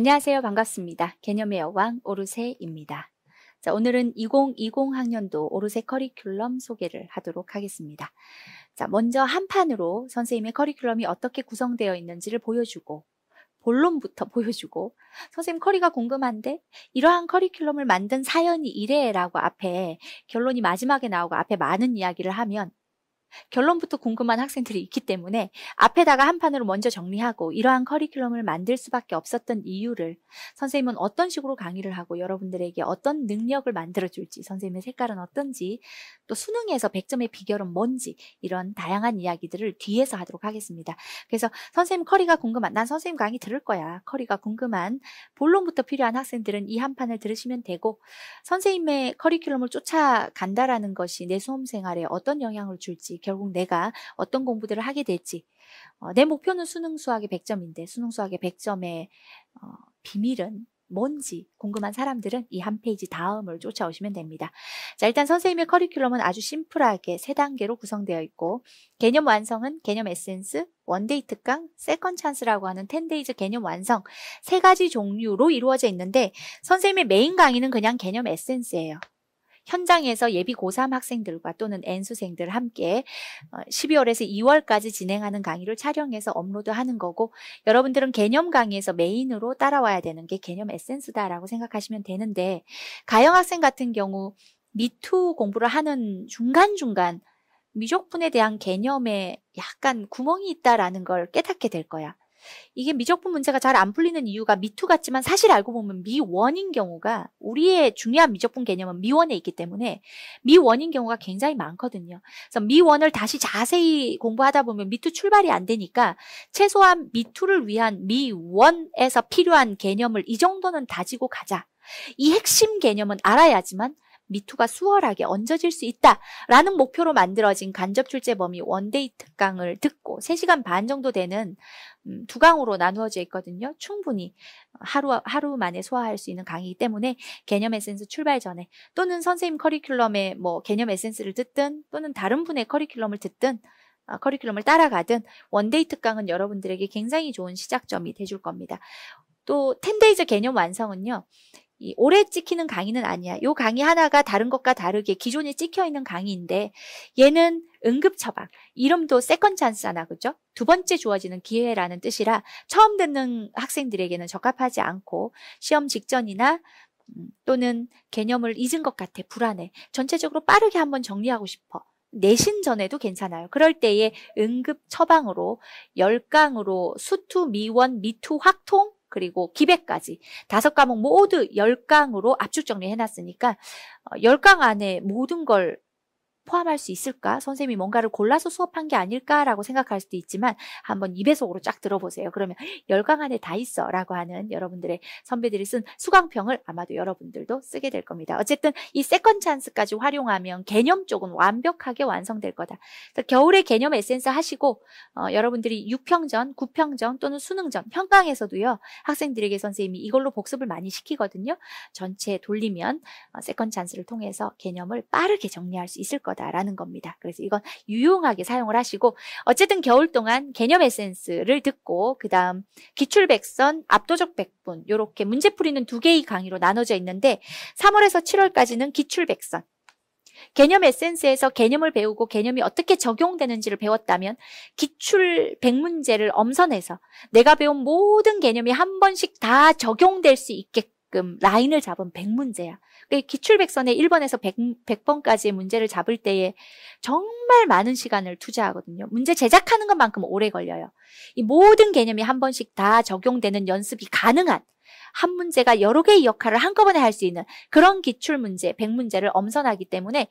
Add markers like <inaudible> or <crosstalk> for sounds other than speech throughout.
안녕하세요. 반갑습니다. 개념의 여왕 오르세입니다. 자, 오늘은 2020 학년도 오르세 커리큘럼 소개를 하도록 하겠습니다. 자, 먼저 한 판으로 선생님의 커리큘럼이 어떻게 구성되어 있는지를 보여주고 본론부터 <laughs> 보여주고 선생님 커리가 궁금한데 이러한 커리큘럼을 만든 사연이 이래라고 앞에 결론이 마지막에 나오고 앞에 많은 이야기를 하면 결론부터 궁금한 학생들이 있기 때문에 앞에다가 한판으로 먼저 정리하고 이러한 커리큘럼을 만들 수밖에 없었던 이유를 선생님은 어떤 식으로 강의를 하고 여러분들에게 어떤 능력을 만들어줄지 선생님의 색깔은 어떤지 또 수능에서 100점의 비결은 뭔지 이런 다양한 이야기들을 뒤에서 하도록 하겠습니다. 그래서 선생님 커리가 궁금한 난 선생님 강의 들을 거야 커리가 궁금한 본론부터 필요한 학생들은 이 한판을 들으시면 되고 선생님의 커리큘럼을 쫓아간다라는 것이 내 수험생활에 어떤 영향을 줄지 결국 내가 어떤 공부들을 하게 될지 어, 내 목표는 수능 수학의 100점인데 수능 수학의 100점의 어, 비밀은 뭔지 궁금한 사람들은 이 한 페이지 다음을 쫓아오시면 됩니다. 자, 일단 선생님의 커리큘럼은 아주 심플하게 세 단계로 구성되어 있고 개념 완성은 개념 에센스, 원데이 특강, 세컨 찬스라고 하는 텐데이즈 개념 완성 세 가지 종류로 이루어져 있는데 선생님의 메인 강의는 그냥 개념 에센스예요. 현장에서 예비 고3 학생들과 또는 N수생들 함께 12월에서 어, 2월까지 진행하는 강의를 촬영해서 업로드하는 거고 여러분들은 개념 강의에서 메인으로 따라와야 되는 게 개념 에센스다라고 생각하시면 되는데 가영 학생 같은 경우 미투 공부를 하는 중간중간 미적분에 대한 개념에 약간 구멍이 있다라는 걸 깨닫게 될 거야. 이게 미적분 문제가 잘 안 풀리는 이유가 미투 같지만 사실 알고 보면 미원인 경우가 우리의 중요한 미적분 개념은 미원에 있기 때문에 미원인 경우가 굉장히 많거든요. 그래서 미원을 다시 자세히 공부하다 보면 미투 출발이 안 되니까 최소한 미투를 위한 미원에서 필요한 개념을 이 정도는 다지고 가자. 이 핵심 개념은 알아야지만 미투가 수월하게 얹어질 수 있다라는 목표로 만들어진 간접출제 범위 원데이 특강을 듣고 3시간 반 정도 되는 음, 두 강으로 나누어져 있거든요. 충분히 하루, 하루 만에 소화할 수 있는 강의이기 때문에 개념 에센스 출발 전에 또는 선생님 커리큘럼의 뭐 개념 에센스를 듣든 또는 다른 분의 커리큘럼을 듣든 아, 커리큘럼을 따라가든 원데이 특강은 여러분들에게 굉장히 좋은 시작점이 돼줄 겁니다. 또 텐데이즈 개념 완성은요. 이 오래 찍히는 강의는 아니야. 요 강의 하나가 다른 것과 다르게 기존에 찍혀 있는 강의인데 얘는 응급 처방. 이름도 세컨 찬스잖아 그죠? 두 번째 주어지는 기회라는 뜻이라 처음 듣는 학생들에게는 적합하지 않고 시험 직전이나 음, 또는 개념을 잊은 것 같아 불안해. 전체적으로 빠르게 한번 정리하고 싶어. 내신 전에도 괜찮아요. 그럴 때에 응급 처방으로 열강으로 수투, 미원, 미투, 확통 그리고 기백까지 다섯 과목 모두 열강으로 압축 정리해놨으니까 어, 열강 안에 모든 걸 포함할 수 있을까? 선생님이 뭔가를 골라서 수업한 게 아닐까라고 생각할 수도 있지만 한번 입에속으로 쫙 들어보세요. 그러면 열강 안에 다 있어라고 하는 여러분들의 선배들이 쓴 수강평을 아마도 여러분들도 쓰게 될 겁니다. 어쨌든 이 세컨 찬스까지 활용하면 개념 쪽은 완벽하게 완성될 거다. 그러니까 겨울에 개념 에센스 하시고 어, 여러분들이 6평전, 9평전 또는 수능전, 평강에서도요. 학생들에게 선생님이 이걸로 복습을 많이 시키거든요. 전체 돌리면 어, 세컨 찬스를 통해서 개념을 빠르게 정리할 수 있을 거다. 거다라는 겁니다. 그래서 이건 유용하게 사용을 하시고 어쨌든 겨울 동안 개념 에센스를 듣고 그다음 기출백선, 압도적 백분 이렇게 문제 풀이는 두 개의 강의로 나눠져 있는데 3월에서 7월까지는 기출백선 개념 에센스에서 개념을 배우고 개념이 어떻게 적용되는지를 배웠다면 기출 100문제를 엄선해서 내가 배운 모든 개념이 한 번씩 다 적용될 수 있게끔 라인을 잡은 100문제야. 그 기출백선에 1번에서 100, 번까지의 문제를 잡을 때에 정말 많은 시간을 투자하거든요. 문제 제작하는 것만큼 오래 걸려요. 이 모든 개념이 한 번씩 다 적용되는 연습이 가능한 한 문제가 여러 개의 역할을 한꺼번에 할 수 있는 그런 기출문제, 100문제를 엄선하기 때문에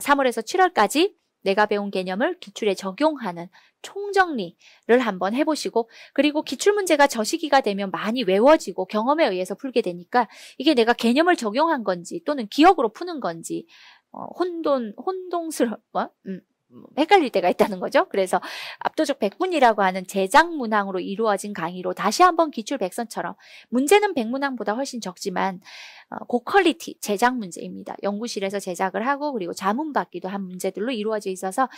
3월에서 어, 7월까지 내가 배운 개념을 기출에 적용하는 총정리를 한번 해보시고 그리고 기출문제가 저 시기가 되면 많이 외워지고 경험에 의해서 풀게 되니까 이게 내가 개념을 적용한 건지 또는 기억으로 푸는 건지 어, 혼돈, 혼동스럽, 뭐? 음, 뭐 헷갈릴 때가 있다는 거죠. 그래서 압도적 백문이라고 하는 제작 문항으로 이루어진 강의로 다시 한번 기출 백선처럼 문제는 백문항보다 훨씬 적지만 어, 고퀄리티 제작 문제입니다. 연구실에서 제작을 하고 그리고 자문 받기도 한 문제들로 이루어져 있어서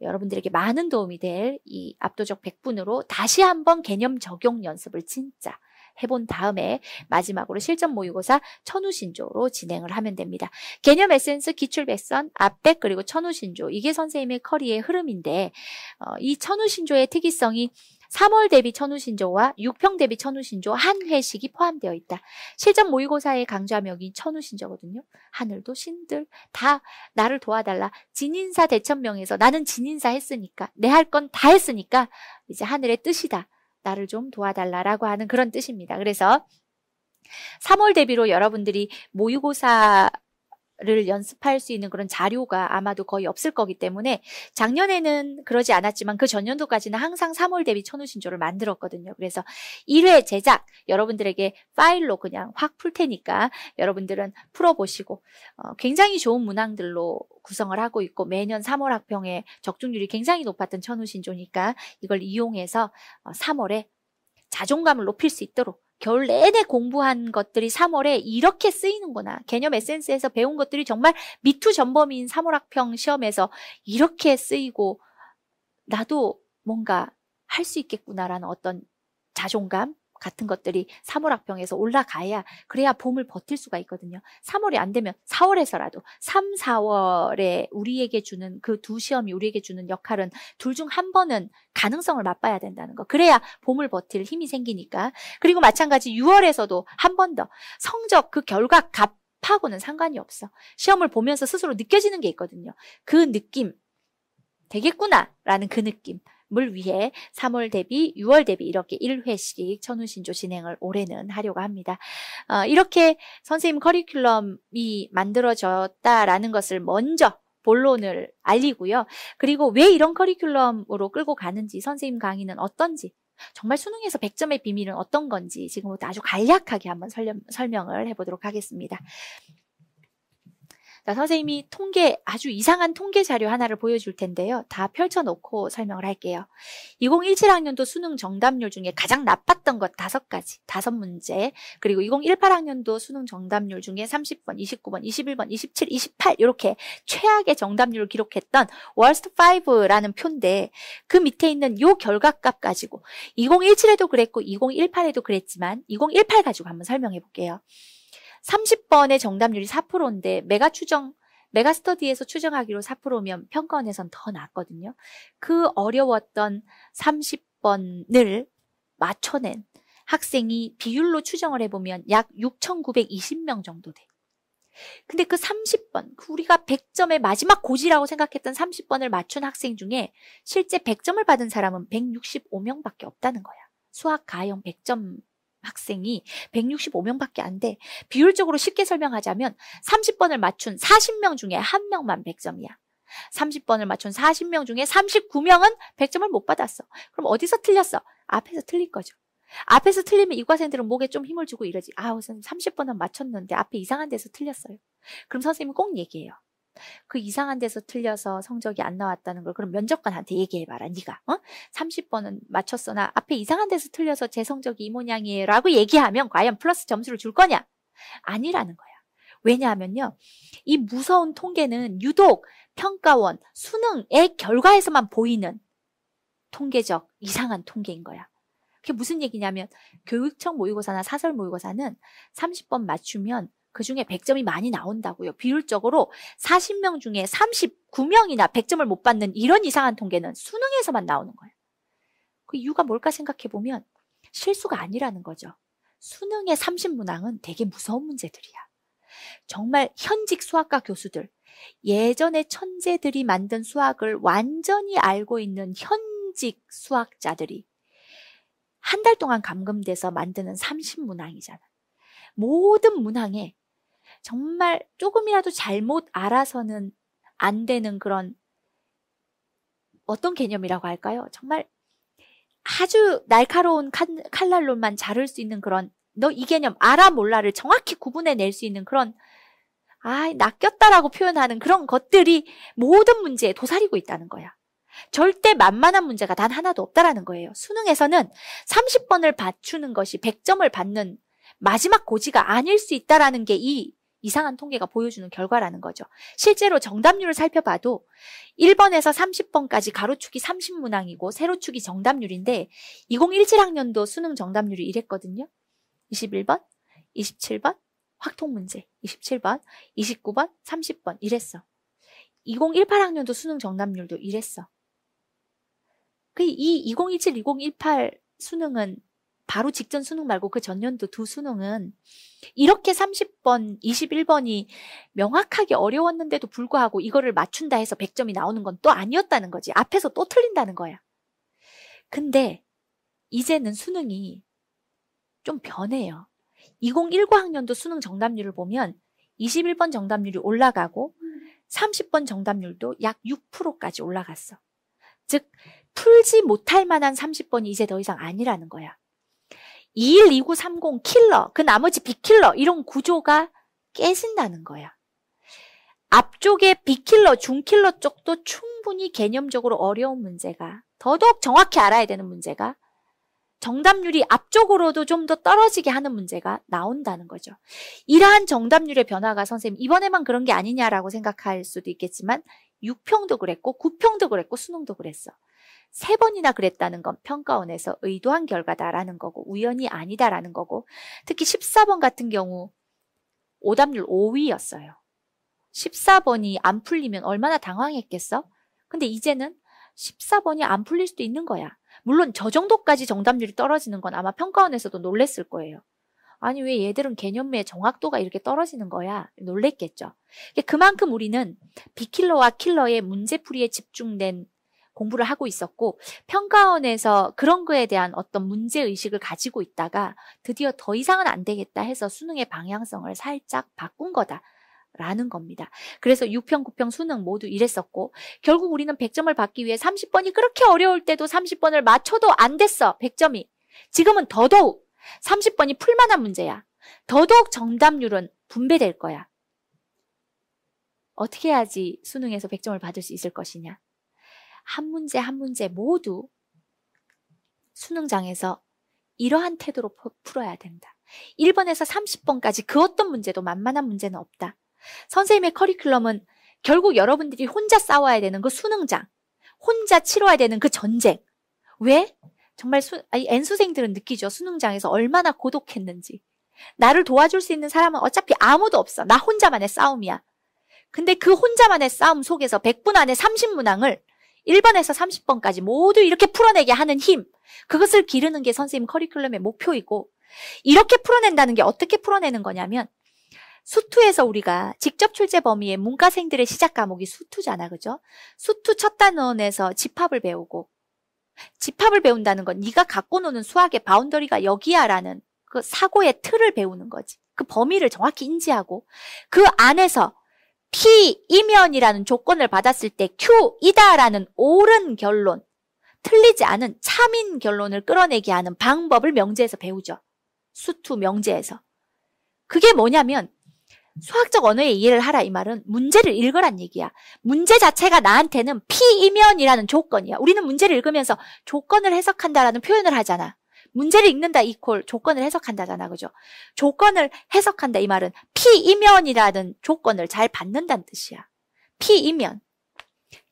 여러분들에게 많은 도움이 될 이 압도적 백분으로 다시 한번 개념 적용 연습을 진짜 해본 다음에 마지막으로 실전 모의고사 천우신조로 진행을 하면 됩니다. 개념 에센스, 기출백선, 앞백 그리고 천우신조 이게 선생님의 커리의 흐름인데 어, 이 천우신조의 특이성이 3월 대비 천우신조와 6평 대비 천우신조 한 회식이 포함되어 있다. 실전 모의고사의 강좌명이 천우신조거든요. 하늘도 신들 다 나를 도와달라. 진인사 대천명에서 나는 진인사 했으니까 내 할 건 다 했으니까 이제 하늘의 뜻이다. 나를 좀 도와달라라고 하는 그런 뜻입니다. 그래서 3월 대비로 여러분들이 모의고사 를 연습할 수 있는 그런 자료가 아마도 거의 없을 거기 때문에 작년에는 그러지 않았지만 그 전년도까지는 항상 3월 대비 천우신조를 만들었거든요. 그래서 1회 제작 여러분들에게 파일로 그냥 확 풀 테니까 여러분들은 풀어보시고 어, 굉장히 좋은 문항들로 구성을 하고 있고 매년 3월 학평에 적중률이 굉장히 높았던 천우신조니까 이걸 이용해서 3월에 어, 자존감을 높일 수 있도록 겨울 내내 공부한 것들이 3월에 이렇게 쓰이는구나. 개념 에센스에서 배운 것들이 정말 미투 전범인 3월 학평 시험에서 이렇게 쓰이고 나도 뭔가 할 수 있겠구나라는 어떤 자존감, 같은 것들이 3월 학평에서 올라가야 그래야 봄을 버틸 수가 있거든요. 3월이 안 되면 4월에서라도 3, 4월에 우리에게 주는 그 두 시험이 우리에게 주는 역할은 둘 중 한 번은 가능성을 맛봐야 된다는 거. 그래야 봄을 버틸 힘이 생기니까. 그리고 마찬가지 6월에서도 한 번 더 성적 그 결과 값하고는 상관이 없어. 시험을 보면서 스스로 느껴지는 게 있거든요. 그 느낌 되겠구나라는 그 느낌. 물 위해 3월 대비 6월 대비 이렇게 1회씩 천운신조 진행을 올해는 하려고 합니다. 어, 이렇게 선생님 커리큘럼이 만들어졌다라는 것을 먼저 본론을 알리고요. 그리고 왜 이런 커리큘럼으로 끌고 가는지 선생님 강의는 어떤지 정말 수능에서 100점의 비밀은 어떤 건지 지금부터 아주 간략하게 한번 설명, 설명을 해보도록 하겠습니다. 자, 선생님이 통계, 아주 이상한 통계 자료 하나를 보여줄 텐데요. 다 펼쳐놓고 설명을 할게요. 2017학년도 수능 정답률 중에 가장 나빴던 것 다섯 가지, 다섯 문제. 그리고 2018학년도 수능 정답률 중에 30번, 29번, 21번, 27, 28 이렇게 최악의 정답률을 기록했던 월스트 5라는 표인데 그 밑에 있는 요 결과값 가지고 2017에도 그랬고 2018에도 그랬지만 2018 가지고 한번 설명해 볼게요. 30번의 정답률이 4%인데 메가 추정 메가 스터디에서 추정하기로 4%면 평가원에선 더 낫거든요. 그 어려웠던 30번을 맞춰낸 학생이 비율로 추정을 해보면 약 6,920명 정도 돼. 근데 그 30번, 그 우리가 100점의 마지막 고지라고 생각했던 30번을 맞춘 학생 중에 실제 100점을 받은 사람은 165명밖에 없다는 거야. 수학 가형 100점 학생이 165명밖에 안 돼. 비율적으로 쉽게 설명하자면 30번을 맞춘 40명 중에 한 명만 100점이야. 30번을 맞춘 40명 중에 39명은 100점을 못 받았어. 그럼 어디서 틀렸어? 앞에서 틀린 거죠. 앞에서 틀리면 이과생들은 목에 좀 힘을 주고 이러지. 아, 우선 30번은 맞췄는데 앞에 이상한 데서 틀렸어요. 그럼 선생님은 꼭 얘기해요. 그 이상한 데서 틀려서 성적이 안 나왔다는 걸 그럼 면접관한테 얘기해봐라 니가 어? 30번은 맞췄어나 앞에 이상한 데서 틀려서 제 성적이 이 모양이에요 라고 얘기하면 과연 플러스 점수를 줄 거냐? 아니라는 거야. 왜냐하면요. 이 무서운 통계는 유독 평가원, 수능의 결과에서만 보이는 통계적 이상한 통계인 거야. 그게 무슨 얘기냐면 교육청 모의고사나 사설 모의고사는 30번 맞추면 그 중에 100점이 많이 나온다고요. 비율적으로 40명 중에 39명이나 100점을 못 받는 이런 이상한 통계는 수능에서만 나오는 거예요. 그 이유가 뭘까 생각해 보면 실수가 아니라는 거죠. 수능의 30문항은 되게 무서운 문제들이야. 정말 현직 수학과 교수들, 예전의 천재들이 만든 수학을 완전히 알고 있는 현직 수학자들이 한 달 동안 감금돼서 만드는 30문항이잖아. 모든 문항에 정말 조금이라도 잘못 알아서는 안 되는 그런 어떤 개념이라고 할까요? 정말 아주 날카로운 칼날로만 칼 자를 수 있는 그런 너 이 개념 알아 몰라를 정확히 구분해 낼 수 있는 그런 아, 낚였다라고 표현하는 그런 것들이 모든 문제에 도사리고 있다는 거야. 절대 만만한 문제가 단 하나도 없다라는 거예요. 수능에서는 30번을 받추는 것이 100점을 받는 마지막 고지가 아닐 수 있다라는 게 이 이상한 통계가 보여주는 결과라는 거죠. 실제로 정답률을 살펴봐도 1번에서 30번까지 가로축이 30문항이고 세로축이 정답률인데 2017학년도 수능 정답률이 이랬거든요. 21번, 27번, 확통 문제 27번, 29번, 30번 이랬어. 2018학년도 수능 정답률도 이랬어. 그 이 2017, 2018 수능은 바로 직전 수능 말고 그 전년도 두 수능은 이렇게 30번, 21번이 명확하게 어려웠는데도 불구하고 이거를 맞춘다 해서 100점이 나오는 건 또 아니었다는 거지. 앞에서 또 틀린다는 거야. 근데 이제는 수능이 좀 변해요. 2019학년도 수능 정답률을 보면 21번 정답률이 올라가고 30번 정답률도 약 6%까지 올라갔어. 즉, 풀지 못할 만한 30번이 이제 더 이상 아니라는 거야. 212930 킬러, 그 나머지 비킬러 이런 구조가 깨진다는 거야. 앞쪽에 비킬러, 중킬러 쪽도 충분히 개념적으로 어려운 문제가 더더욱 정확히 알아야 되는 문제가 정답률이 앞쪽으로도 좀 더 떨어지게 하는 문제가 나온다는 거죠. 이러한 정답률의 변화가 선생님 이번에만 그런 게 아니냐라고 생각할 수도 있겠지만 6평도 그랬고 9평도 그랬고 수능도 그랬어. 세 번이나 그랬다는 건 평가원에서 의도한 결과다라는 거고 우연이 아니다라는 거고 특히 14번 같은 경우 오답률 5위였어요. 14번이 안 풀리면 얼마나 당황했겠어? 근데 이제는 14번이 안 풀릴 수도 있는 거야. 물론 저 정도까지 정답률이 떨어지는 건 아마 평가원에서도 놀랬을 거예요. 아니 왜 얘들은 개념의 정확도가 이렇게 떨어지는 거야? 놀랬겠죠. 그러니까 그만큼 우리는 비킬러와 킬러의 문제풀이에 집중된 공부를 하고 있었고 평가원에서 그런 거에 대한 어떤 문제 의식을 가지고 있다가 드디어 더 이상은 안 되겠다 해서 수능의 방향성을 살짝 바꾼 거다. 라는 겁니다. 그래서 6평, 9평 수능 모두 이랬었고 결국 우리는 100점을 받기 위해 30번이 그렇게 어려울 때도 30번을 맞춰도 안 됐어. 100점이. 지금은 더더욱 30번이 풀만한 문제야. 더더욱 정답률은 분배될 거야. 어떻게 해야지 수능에서 100점을 받을 수 있을 것이냐? 한 문제 한 문제 모두 수능장에서 이러한 태도로 풀어야 된다. 1번에서 30번까지 그 어떤 문제도 만만한 문제는 없다. 선생님의 커리큘럼은 결국 여러분들이 혼자 싸워야 되는 그 수능장, 혼자 치러야 되는 그 전쟁. 왜? 정말 수, 아니, N수생들은 느끼죠. 수능장에서 얼마나 고독했는지. 나를 도와줄 수 있는 사람은 어차피 아무도 없어. 나 혼자만의 싸움이야. 근데 그 혼자만의 싸움 속에서 100분 안에 30문항을 1번에서 30번까지 모두 이렇게 풀어내게 하는 힘 그것을 기르는 게 선생님 커리큘럼의 목표이고 이렇게 풀어낸다는 게 어떻게 풀어내는 거냐면 수투에서 우리가 직접 출제 범위의 문과생들의 시작 과목이 수투잖아 그죠? 수투 첫 단원에서 집합을 배우고 집합을 배운다는 건 네가 갖고 노는 수학의 바운더리가 여기야라는 그 사고의 틀을 배우는 거지. 그 범위를 정확히 인지하고 그 안에서 P이면이라는 조건을 받았을 때 Q이다라는 옳은 결론, 틀리지 않은 참인 결론을 끌어내게 하는 방법을 명제에서 배우죠. 수투 명제에서. 그게 뭐냐면 수학적 언어의 이해를 하라 이 말은 문제를 읽으란 얘기야. 문제 자체가 나한테는 P이면이라는 조건이야. 우리는 문제를 읽으면서 조건을 해석한다라는 표현을 하잖아. 문제를 읽는다 이퀄 조건을 해석한다잖아. 그죠? 조건을 해석한다 이 말은 P이면이라는 조건을 잘 받는다는 뜻이야. P이면.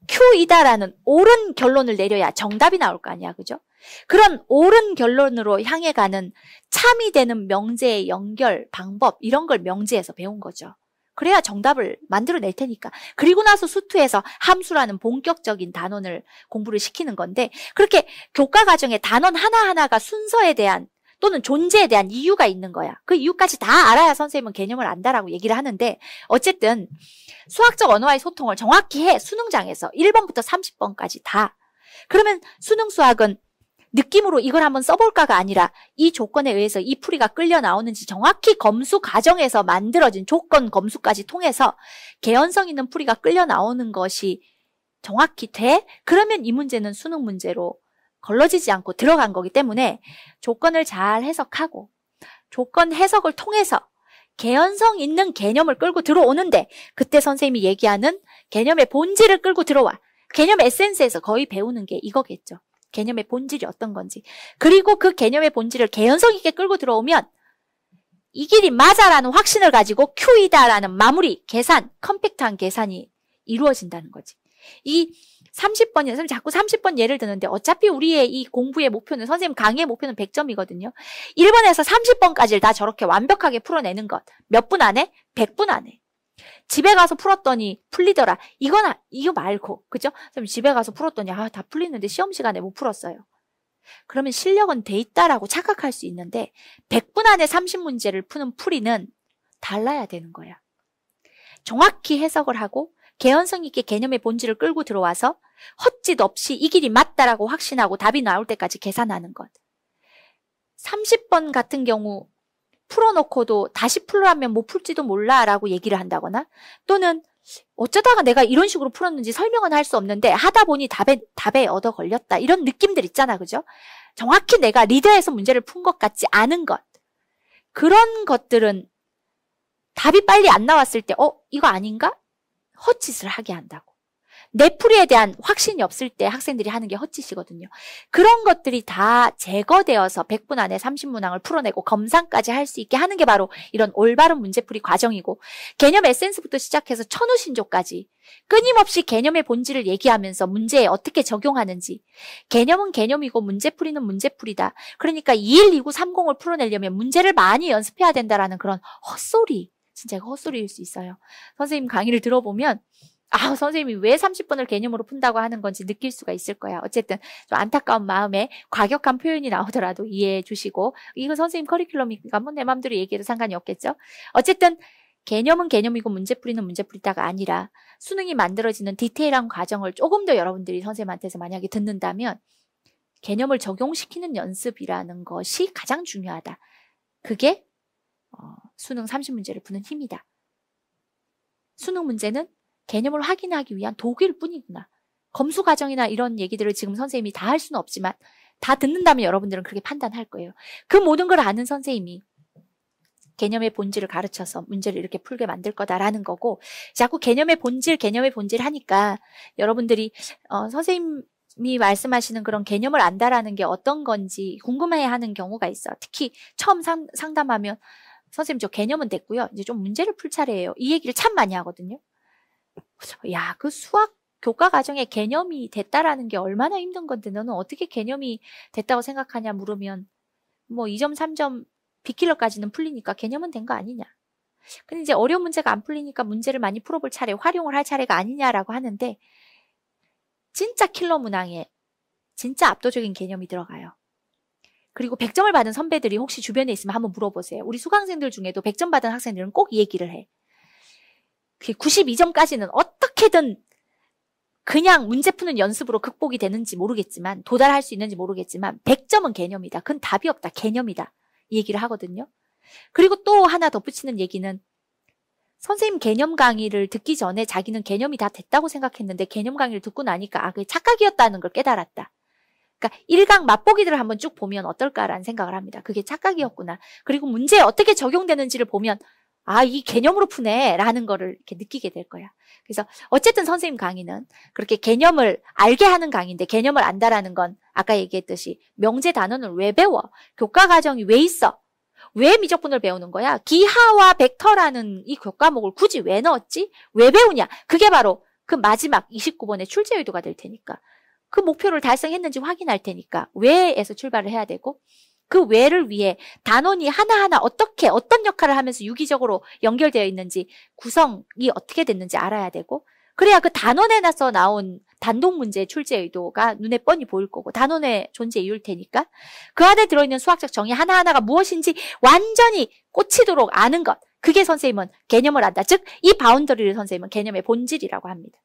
Q이다라는 옳은 결론을 내려야 정답이 나올 거 아니야. 그죠? 그런 옳은 결론으로 향해 가는 참이 되는 명제의 연결 방법 이런 걸 명제에서 배운 거죠. 그래야 정답을 만들어낼 테니까. 그리고 나서 수투에서 함수라는 본격적인 단원을 공부를 시키는 건데 그렇게 교과 과정에 단원 하나하나가 순서에 대한 또는 존재에 대한 이유가 있는 거야. 그 이유까지 다 알아야 선생님은 개념을 안다라고 얘기를 하는데 어쨌든 수학적 언어와의 소통을 정확히 해. 수능장에서 1번부터 30번까지 다. 그러면 수능 수학은 느낌으로 이걸 한번 써볼까가 아니라 이 조건에 의해서 이 풀이가 끌려 나오는지 정확히 검수 과정에서 만들어진 조건 검수까지 통해서 개연성 있는 풀이가 끌려 나오는 것이 정확히 돼? 그러면 이 문제는 수능 문제로 걸러지지 않고 들어간 거기 때문에 조건을 잘 해석하고 조건 해석을 통해서 개연성 있는 개념을 끌고 들어오는데 그때 선생님이 얘기하는 개념의 본질을 끌고 들어와 개념 에센스에서 거의 배우는 게 이거겠죠. 개념의 본질이 어떤 건지 그리고 그 개념의 본질을 개연성 있게 끌고 들어오면 이 길이 맞아라는 확신을 가지고 Q이다라는 마무리 계산 컴팩트한 계산이 이루어진다는 거지 이 30번 선생님 자꾸 30번 예를 드는데 어차피 우리의 이 공부의 목표는 선생님 강의의 목표는 100점이거든요. 1번에서 30번까지를 다 저렇게 완벽하게 풀어내는 것. 몇 분 안에? 100분 안에. 집에 가서 풀었더니 풀리더라. 이거나 이거 말고 그죠? 그럼 집에 가서 풀었더니 아다 풀리는데 시험 시간에 못 풀었어요. 그러면 실력은 돼 있다라고 착각할 수 있는데 100분 안에 30문제를 푸는 풀이는 달라야 되는 거야. 정확히 해석을 하고 개연성 있게 개념의 본질을 끌고 들어와서 헛짓 없이 이 길이 맞다라고 확신하고 답이 나올 때까지 계산하는 것. 30번 같은 경우 풀어놓고도 다시 풀라면 못 뭐 풀지도 몰라라고 얘기를 한다거나 또는 어쩌다가 내가 이런 식으로 풀었는지 설명은 할 수 없는데 하다 보니 답에 답에 얻어 걸렸다 이런 느낌들 있잖아 그죠? 정확히 내가 리드에서 문제를 푼 것 같지 않은 것 그런 것들은 답이 빨리 안 나왔을 때 어 이거 아닌가 헛짓을 하게 한다고 내 풀이에 대한 확신이 없을 때 학생들이 하는 게 헛짓이거든요. 그런 것들이 다 제거되어서 100분 안에 30문항을 풀어내고 검상까지 할 수 있게 하는 게 바로 이런 올바른 문제풀이 과정이고 개념 에센스부터 시작해서 천우신조까지 끊임없이 개념의 본질을 얘기하면서 문제에 어떻게 적용하는지 개념은 개념이고 문제풀이는 문제풀이다. 그러니까 21, 29, 30을 풀어내려면 문제를 많이 연습해야 된다라는 그런 헛소리 진짜 헛소리일 수 있어요. 선생님 강의를 들어보면 아, 선생님이 왜 30분을 개념으로 푼다고 하는 건지 느낄 수가 있을 거야. 어쨌든 좀 안타까운 마음에 과격한 표현이 나오더라도 이해해 주시고 이거 선생님 커리큘럼이니까 뭐내 마음대로 얘기해도 상관이 없겠죠. 어쨌든 개념은 개념이고 문제풀이는 문제풀이다가 아니라 수능이 만들어지는 디테일한 과정을 조금 더 여러분들이 선생님한테서 만약에 듣는다면 개념을 적용시키는 연습이라는 것이 가장 중요하다. 그게 어, 수능 30문제를 푸는 힘이다. 수능 문제는 개념을 확인하기 위한 도구일 뿐이구나. 검수 과정이나 이런 얘기들을 지금 선생님이 다 할 수는 없지만 다 듣는다면 여러분들은 그렇게 판단할 거예요. 그 모든 걸 아는 선생님이 개념의 본질을 가르쳐서 문제를 이렇게 풀게 만들 거다라는 거고 자꾸 개념의 본질 개념의 본질 하니까 여러분들이 어, 선생님이 말씀하시는 그런 개념을 안다라는 게 어떤 건지 궁금해하는 경우가 있어 특히 처음 상, 상담하면 선생님 저 개념은 됐고요 이제 좀 문제를 풀 차례예요 이 얘기를 참 많이 하거든요 야, 그 수학 교과 과정의 개념이 됐다라는 게 얼마나 힘든 건데 너는 어떻게 개념이 됐다고 생각하냐 물으면 뭐 2점, 3점 비킬러까지는 풀리니까 개념은 된 거 아니냐. 근데 이제 어려운 문제가 안 풀리니까 문제를 많이 풀어볼 차례, 활용을 할 차례가 아니냐라고 하는데 진짜 킬러 문항에 진짜 압도적인 개념이 들어가요. 그리고 100점을 받은 선배들이 혹시 주변에 있으면 한번 물어보세요. 우리 수강생들 중에도 100점 받은 학생들은 꼭 얘기를 해. 그 92점까지는 어떻게든 그냥 문제 푸는 연습으로 극복이 되는지 모르겠지만 도달할 수 있는지 모르겠지만 100점은 개념이다. 그건 답이 없다. 개념이다. 얘기를 하거든요. 그리고 또 하나 덧붙이는 얘기는 선생님 개념 강의를 듣기 전에 자기는 개념이 다 됐다고 생각했는데 개념 강의를 듣고 나니까 아, 그게 착각이었다는 걸 깨달았다. 그러니까 1강 맛보기들을 한번 쭉 보면 어떨까라는 생각을 합니다. 그게 착각이었구나. 그리고 문제에 어떻게 적용되는지를 보면 아, 이 개념으로 푸네. 라는 거를 이렇게 느끼게 될 거야. 그래서 어쨌든 선생님 강의는 그렇게 개념을 알게 하는 강의인데 개념을 안다라는 건 아까 얘기했듯이 명제 단어는 왜 배워? 교과 과정이 왜 있어? 왜 미적분을 배우는 거야? 기하와 벡터라는 이 교과목을 굳이 왜 넣었지? 왜 배우냐? 그게 바로 그 마지막 29번의 출제 의도가 될 테니까. 그 목표를 달성했는지 확인할 테니까. 왜에서 출발을 해야 되고 그 외를 위해 단원이 하나하나 어떻게 어떤 역할을 하면서 유기적으로 연결되어 있는지 구성이 어떻게 됐는지 알아야 되고 그래야 그 단원에나서 나온 단독 문제의 출제 의도가 눈에 뻔히 보일 거고 단원의 존재 이유일 테니까 그 안에 들어있는 수학적 정의 하나하나가 무엇인지 완전히 꽂히도록 아는 것 그게 선생님은 개념을 안다 즉 이 바운더리를 선생님은 개념의 본질이라고 합니다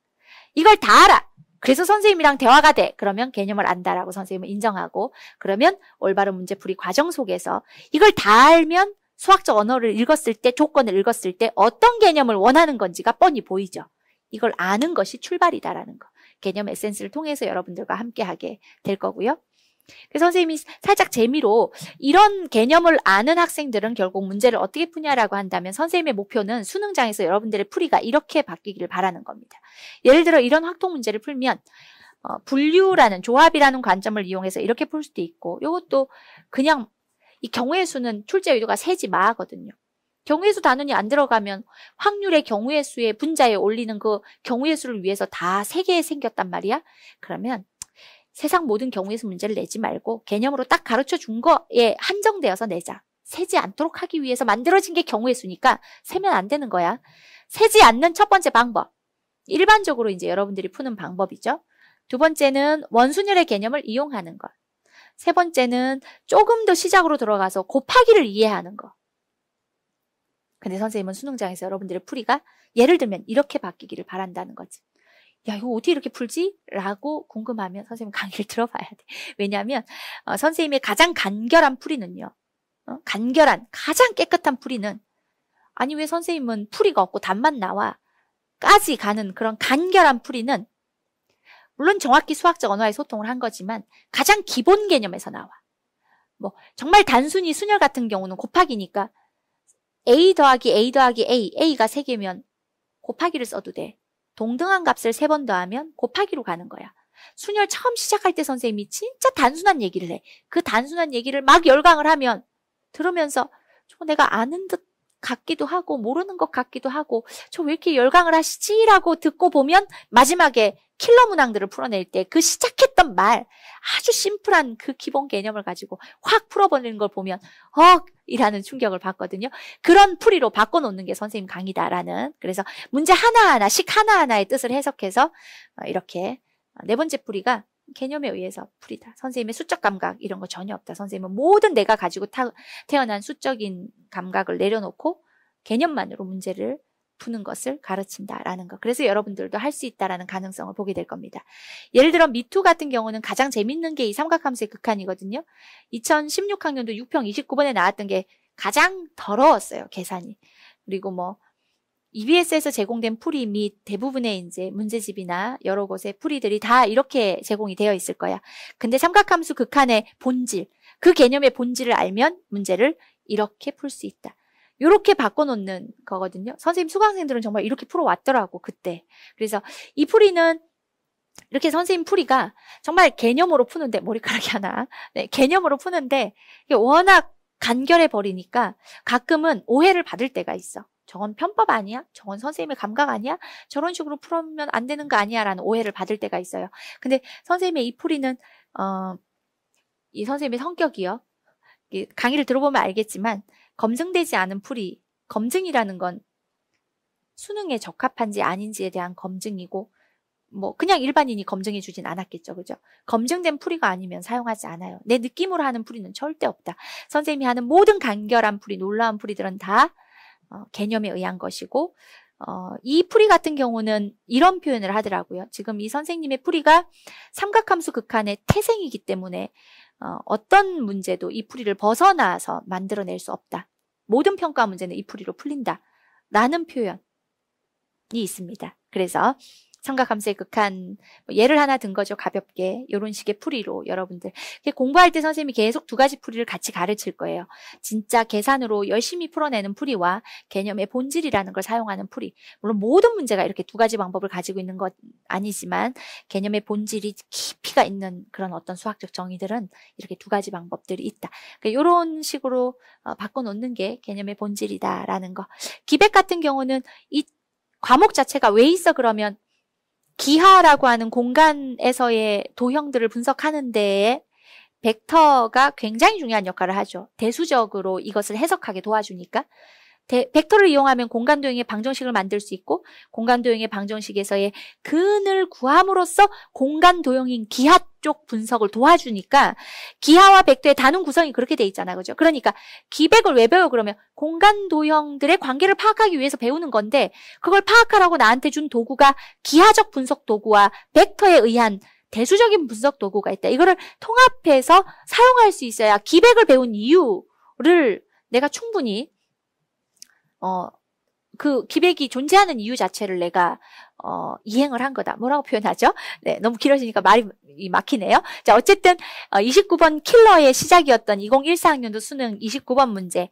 이걸 다 알아 그래서 선생님이랑 대화가 돼. 그러면 개념을 안다라고 선생님은 인정하고 그러면 올바른 문제풀이 과정 속에서 이걸 다 알면 수학적 언어를 읽었을 때 조건을 읽었을 때 어떤 개념을 원하는 건지가 뻔히 보이죠. 이걸 아는 것이 출발이다라는 거. 개념 에센스를 통해서 여러분들과 함께하게 될 거고요. 그래서 선생님이 살짝 재미로 이런 개념을 아는 학생들은 결국 문제를 어떻게 푸냐라고 한다면 선생님의 목표는 수능장에서 여러분들의 풀이가 이렇게 바뀌기를 바라는 겁니다. 예를 들어 이런 확통 문제를 풀면 어, 분류라는 조합이라는 관점을 이용해서 이렇게 풀 수도 있고 이것도 그냥 이 경우의 수는 출제 의도가 세지 마거든요. 하 경우의 수 단원이 안 들어가면 확률의 경우의 수에 분자에 올리는 그 경우의 수를 위해서 다 세 개 생겼단 말이야. 그러면 세상 모든 경우에서 문제를 내지 말고 개념으로 딱 가르쳐 준 거에 한정되어서 내자. 세지 않도록 하기 위해서 만들어진 게 경우의 수니까 세면 안 되는 거야. 세지 않는 첫 번째 방법. 일반적으로 이제 여러분들이 푸는 방법이죠. 두 번째는 원순열의 개념을 이용하는 것. 세 번째는 조금 더 시작으로 들어가서 곱하기를 이해하는 것. 근데 선생님은 수능장에서 여러분들의 풀이가 예를 들면 이렇게 바뀌기를 바란다는 거지. 야, 이거 어떻게 이렇게 풀지? 라고 궁금하면 선생님 강의를 <laughs> 들어봐야 돼. 왜냐하면 어, 선생님의 가장 간결한 풀이는요. 어? 간결한, 가장 깨끗한 풀이는 아니 왜 선생님은 풀이가 없고 답만 나와? 까지 가는 그런 간결한 풀이는 물론 정확히 수학적 언어의 와 소통을 한 거지만 가장 기본 개념에서 나와. 뭐 정말 단순히 순열 같은 경우는 곱하기니까 A 더하기 A 더하기 A, A가 3개면 곱하기를 써도 돼. 동등한 값을 세 번 더하면 곱하기로 가는 거야. 순열 처음 시작할 때 선생님이 진짜 단순한 얘기를 해. 그 단순한 얘기를 막 열광을 하면 들으면서 저 내가 아는 듯 같기도 하고 모르는 것 같기도 하고 저 왜 이렇게 열광을 하시지라고 듣고 보면 마지막에 킬러 문항들을 풀어낼 때 그 시작했던 말 아주 심플한 그 기본 개념을 가지고 확 풀어버리는 걸 보면 헉 이라는 충격을 받거든요. 그런 풀이로 바꿔놓는 게 선생님 강의다라는 그래서 문제 하나하나씩 하나하나의 뜻을 해석해서 어, 이렇게 어, 네 번째 풀이가 개념에 의해서 풀이다. 선생님의 수적 감각 이런 거 전혀 없다. 선생님은 모든 내가 가지고 타, 태어난 수적인 감각을 내려놓고 개념만으로 문제를 푸는 것을 가르친다라는 것. 그래서 여러분들도 할 수 있다라는 가능성을 보게 될 겁니다. 예를 들어 미투 같은 경우는 가장 재밌는 게 이 삼각함수의 극한이거든요. 2016학년도 6평 29번에 나왔던 게 가장 더러웠어요. 계산이. 그리고 뭐 EBS에서 제공된 풀이 및 대부분의 이제 문제집이나 여러 곳의 풀이들이 다 이렇게 제공이 되어 있을 거야. 근데 삼각함수 극한의 본질, 그 개념의 본질을 알면 문제를 이렇게 풀 수 있다. 이렇게 바꿔놓는 거거든요. 선생님 수강생들은 정말 이렇게 풀어왔더라고 그때. 그래서 이 풀이는 이렇게 선생님 풀이가 정말 개념으로 푸는데 머리카락이 하나 네, 개념으로 푸는데 워낙 간결해 버리니까 가끔은 오해를 받을 때가 있어. 저건 편법 아니야? 저건 선생님의 감각 아니야? 저런 식으로 풀으면 안 되는 거 아니야? 라는 오해를 받을 때가 있어요. 근데 선생님의 이 풀이는 어, 이 선생님의 성격이요. 강의를 들어보면 알겠지만 검증되지 않은 풀이 검증이라는 건 수능에 적합한지 아닌지에 대한 검증이고 뭐 그냥 일반인이 검증해 주진 않았겠죠. 그죠? 검증된 풀이가 아니면 사용하지 않아요. 내 느낌으로 하는 풀이는 절대 없다. 선생님이 하는 모든 간결한 풀이, 놀라운 풀이들은 다 어, 개념에 의한 것이고 어, 이 풀이 같은 경우는 이런 표현을 하더라고요. 지금 이 선생님의 풀이가 삼각함수 극한의 태생이기 때문에 어, 어떤 문제도 이 풀이를 벗어나서 만들어낼 수 없다. 모든 평가 문제는 이풀이로 풀린다. 라는 표현이 있습니다. 그래서 참가 감세 극한 뭐 예를 하나 든 거죠. 가볍게 이런 식의 풀이로 여러분들 공부할 때 선생님이 계속 두 가지 풀이를 같이 가르칠 거예요. 진짜 계산으로 열심히 풀어내는 풀이와 개념의 본질이라는 걸 사용하는 풀이. 물론 모든 문제가 이렇게 두 가지 방법을 가지고 있는 것 아니지만 개념의 본질이 깊이가 있는 그런 어떤 수학적 정의들은 이렇게 두 가지 방법들이 있다. 그 그러니까 이런 식으로 어, 바꿔놓는 게 개념의 본질이다라는 거. 기백 같은 경우는 이 과목 자체가 왜 있어 그러면 기하라고 하는 공간에서의 도형들을 분석하는 데에 벡터가 굉장히 중요한 역할을 하죠. 대수적으로 이것을 해석하게 도와주니까. 벡터를 이용하면 공간도형의 방정식을 만들 수 있고 공간도형의 방정식에서의 근을 구함으로써 공간도형인 기하 쪽 분석을 도와주니까 기하와 벡터의 단원 구성이 그렇게 돼 있잖아. 그죠? 그러니까 기백을 왜 배워 그러면 공간도형들의 관계를 파악하기 위해서 배우는 건데 그걸 파악하라고 나한테 준 도구가 기하적 분석 도구와 벡터에 의한 대수적인 분석 도구가 있다. 이거를 통합해서 사용할 수 있어야 기백을 배운 이유를 내가 충분히 어, 그 기백이 존재하는 이유 자체를 내가 어, 이행을 한 거다. 뭐라고 표현하죠? <laughs> 네, 너무 길어지니까 말이 막히네요. 자, 어쨌든 어, 29번 킬러의 시작이었던 2014학년도 수능 29번 문제.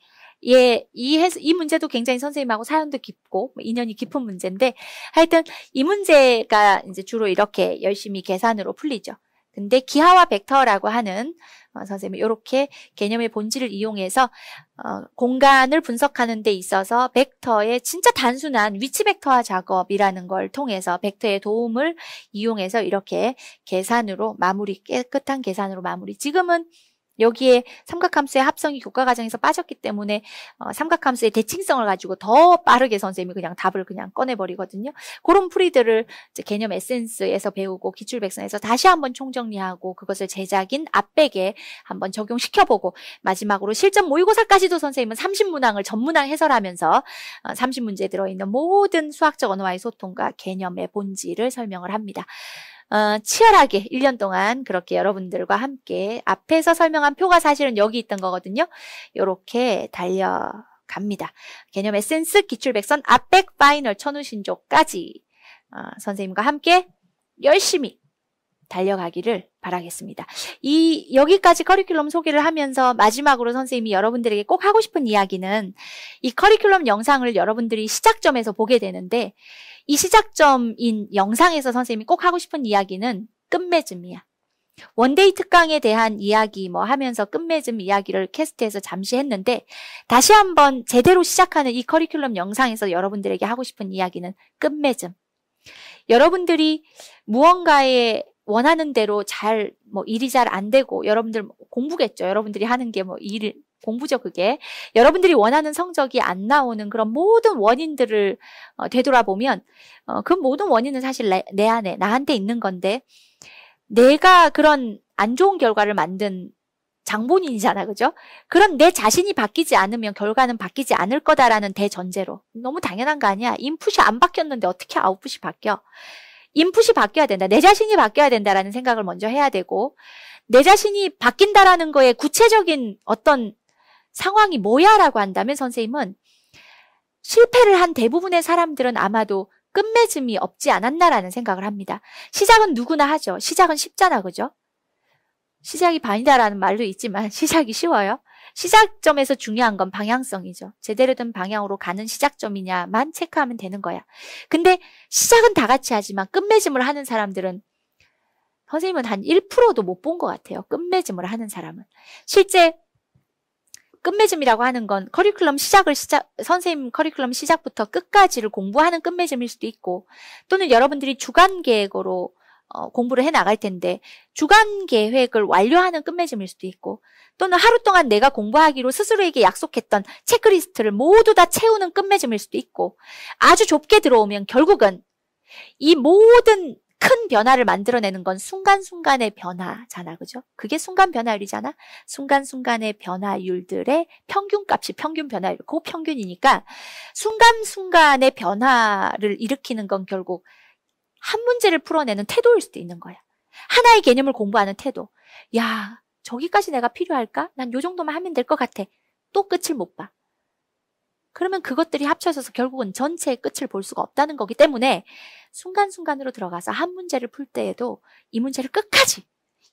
예, 이, 해서, 이 문제도 굉장히 선생님하고 사연도 깊고 뭐 인연이 깊은 문제인데 하여튼 이 문제가 이제 주로 이렇게 열심히 계산으로 풀리죠. 근데 기하와 벡터라고 하는 어, 선생님이 렇게 개념의 본질을 이용해서 어, 공간을 분석하는 데 있어서 벡터의 진짜 단순한 위치 벡터화 작업이라는 걸 통해서 벡터의 도움을 이용해서 이렇게 계산으로 마무리 깨끗한 계산으로 마무리 지금은 여기에 삼각함수의 합성이 교과 과정에서 빠졌기 때문에 어, 삼각함수의 대칭성을 가지고 더 빠르게 선생님이 그냥 답을 그냥 꺼내버리거든요. 그런 풀이들을 이제 개념 에센스에서 배우고 기출백선에서 다시 한번 총정리하고 그것을 제작인 앞백에 한번 적용시켜보고 마지막으로 실전 모의고사까지도 선생님은 30문항을 전문항 해설하면서 어, 30문제에 들어있는 모든 수학적 언어와의 소통과 개념의 본질을 설명을 합니다. 어, 치열하게 1년 동안 그렇게 여러분들과 함께 앞에서 설명한 표가 사실은 여기 있던 거거든요. 이렇게 달려갑니다. 개념 에센스, 기출백선, 앞백, 파이널, 천우신조까지 어, 선생님과 함께 열심히 달려가기를 바라겠습니다. 이 여기까지 커리큘럼 소개를 하면서 마지막으로 선생님이 여러분들에게 꼭 하고 싶은 이야기는 이 커리큘럼 영상을 여러분들이 시작점에서 보게 되는데 이 시작점인 영상에서 선생님이 꼭 하고 싶은 이야기는 끝맺음이야. 원데이 특강에 대한 이야기 뭐 하면서 끝맺음 이야기를 캐스트해서 잠시 했는데 다시 한번 제대로 시작하는 이 커리큘럼 영상에서 여러분들에게 하고 싶은 이야기는 끝맺음. 여러분들이 무언가에 원하는 대로 잘 뭐 일이 잘 안 되고 여러분들 뭐 공부겠죠. 여러분들이 하는 게뭐일 공부죠, 그게. 여러분들이 원하는 성적이 안 나오는 그런 모든 원인들을 어, 되돌아보면 어, 그 모든 원인은 사실 내, 내 안에, 나한테 있는 건데 내가 그런 안 좋은 결과를 만든 장본인이잖아, 그죠? 그럼 내 자신이 바뀌지 않으면 결과는 바뀌지 않을 거다라는 대전제로. 너무 당연한 거 아니야? 인풋이 안 바뀌었는데 어떻게 아웃풋이 바뀌어? 인풋이 바뀌어야 된다. 내 자신이 바뀌어야 된다라는 생각을 먼저 해야 되고, 내 자신이 바뀐다라는 거에 구체적인 어떤 상황이 뭐야라고 한다면 선생님은 실패를 한 대부분의 사람들은 아마도 끝맺음이 없지 않았나라는 생각을 합니다. 시작은 누구나 하죠. 시작은 쉽잖아, 그죠? 시작이 반이다라는 말도 있지만 <laughs> 시작이 쉬워요. 시작점에서 중요한 건 방향성이죠. 제대로 된 방향으로 가는 시작점이냐만 체크하면 되는 거야. 근데 시작은 다 같이 하지만 끝맺음을 하는 사람들은 선생님은 한 1%도 못 본 것 같아요. 끝맺음을 하는 사람은. 실제 끝맺음이라고 하는 건 커리큘럼 시작을 시작 선생님 커리큘럼 시작부터 끝까지를 공부하는 끝맺음일 수도 있고 또는 여러분들이 주간 계획으로 어, 공부를 해 나갈 텐데 주간 계획을 완료하는 끝맺음일 수도 있고 또는 하루 동안 내가 공부하기로 스스로에게 약속했던 체크리스트를 모두 다 채우는 끝맺음일 수도 있고 아주 좁게 들어오면 결국은 이 모든 큰 변화를 만들어내는 건 순간순간의 변화잖아. 그죠? 그게 순간 변화율이잖아. 순간순간의 변화율들의 평균값이 평균 변화율, 그 평균이니까 순간순간의 변화를 일으키는 건 결국 한 문제를 풀어내는 태도일 수도 있는 거야. 하나의 개념을 공부하는 태도. 야, 저기까지 내가 필요할까? 난 요 정도만 하면 될 것 같아. 또 끝을 못 봐. 그러면 그것들이 합쳐져서 결국은 전체의 끝을 볼 수가 없다는 거기 때문에 순간순간으로 들어가서 한 문제를 풀 때에도 이 문제를 끝까지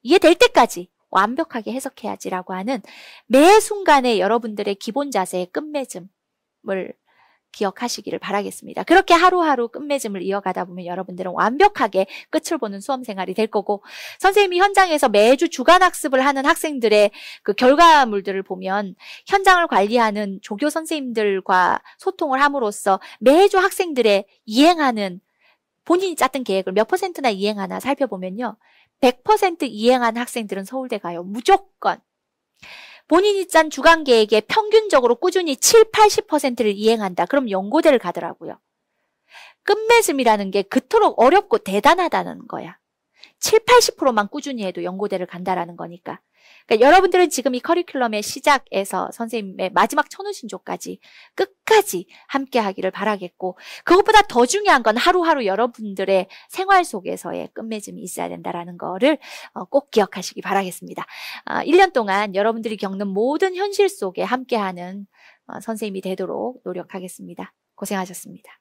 이해될 때까지 완벽하게 해석해야지라고 하는 매 순간에 여러분들의 기본 자세의 끝맺음을 기억하시기를 바라겠습니다. 그렇게 하루하루 끝맺음을 이어가다 보면 여러분들은 완벽하게 끝을 보는 수험 생활이 될 거고 선생님이 현장에서 매주 주간 학습을 하는 학생들의 그 결과물들을 보면 현장을 관리하는 조교 선생님들과 소통을 함으로써 매주 학생들의 이행하는 본인이 짰던 계획을 몇 퍼센트나 이행하나 살펴보면요. 100% 이행한 학생들은 서울대 가요. 무조건. 본인이 짠 주간 계획에 평균적으로 꾸준히 7, 80%를 이행한다. 그럼 연고대를 가더라고요. 끝맺음이라는 게 그토록 어렵고 대단하다는 거야. 7, 80%만 꾸준히 해도 연고대를 간다라는 거니까. 그러니까 여러분들은 지금 이 커리큘럼의 시작에서 선생님의 마지막 천우신조까지 끝까지 함께 하기를 바라겠고 그것보다 더 중요한 건 하루하루 여러분들의 생활 속에서의 끝맺음이 있어야 된다라는 거를 어, 꼭 기억하시기 바라겠습니다. 1년 아, 동안 여러분들이 겪는 모든 현실 속에 함께하는 어, 선생님이 되도록 노력하겠습니다. 고생하셨습니다.